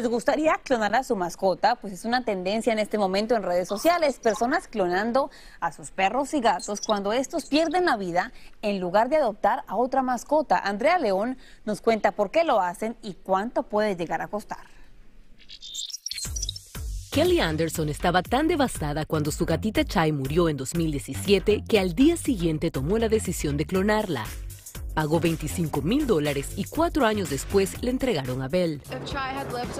les gustaría clonar a su mascota, pues es una tendencia en este momento en redes sociales, personas clonando a sus perros y gatos cuando estos pierden la vida en lugar de adoptar a otra mascota. Andrea León nos cuenta por qué lo hacen y cuánto puede llegar a costar. Kelly Anderson estaba tan devastada cuando su gatita Chai murió en 2017 que al día siguiente tomó la decisión de clonarla. Pagó 25 mil dólares y cuatro años después le entregaron a Bell.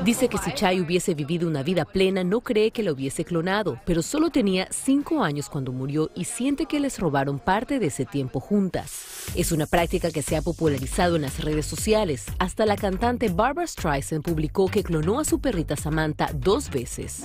Dice que si Chai hubiese vivido una vida plena, no cree que la hubiese clonado, pero solo tenía cinco años cuando murió y siente que les robaron parte de ese tiempo juntas. Es una práctica que se ha popularizado en las redes sociales. Hasta la cantante Barbara Streisand publicó que clonó a su perrita Samantha dos veces.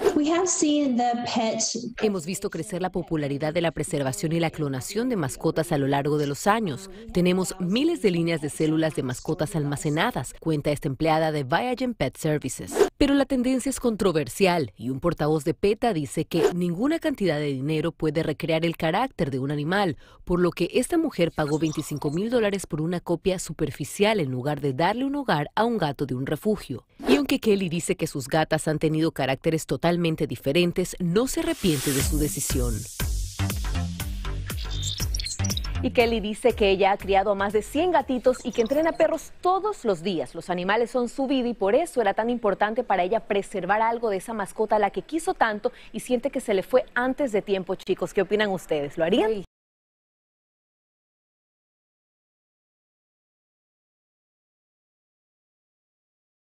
Hemos visto crecer la popularidad de la preservación y la clonación de mascotas a lo largo de los años. Tenemos miles de líneas de células de mascotas almacenadas, cuenta esta empleada de Viagen Pet Services. Pero la tendencia es controversial y un portavoz de PETA dice que ninguna cantidad de dinero puede recrear el carácter de un animal, por lo que esta mujer pagó 25 mil dólares por una copia superficial en lugar de darle un hogar a un gato de un refugio. Y aunque Kelly dice que sus gatas han tenido caracteres totalmente diferentes, no se arrepiente de su decisión. Y Kelly dice que ella ha criado a más de 100 gatitos y que entrena perros todos los días. Los animales son su vida y por eso era tan importante para ella preservar algo de esa mascota a la que quiso tanto y siente que se le fue antes de tiempo, chicos. ¿Qué opinan ustedes? ¿Lo harían?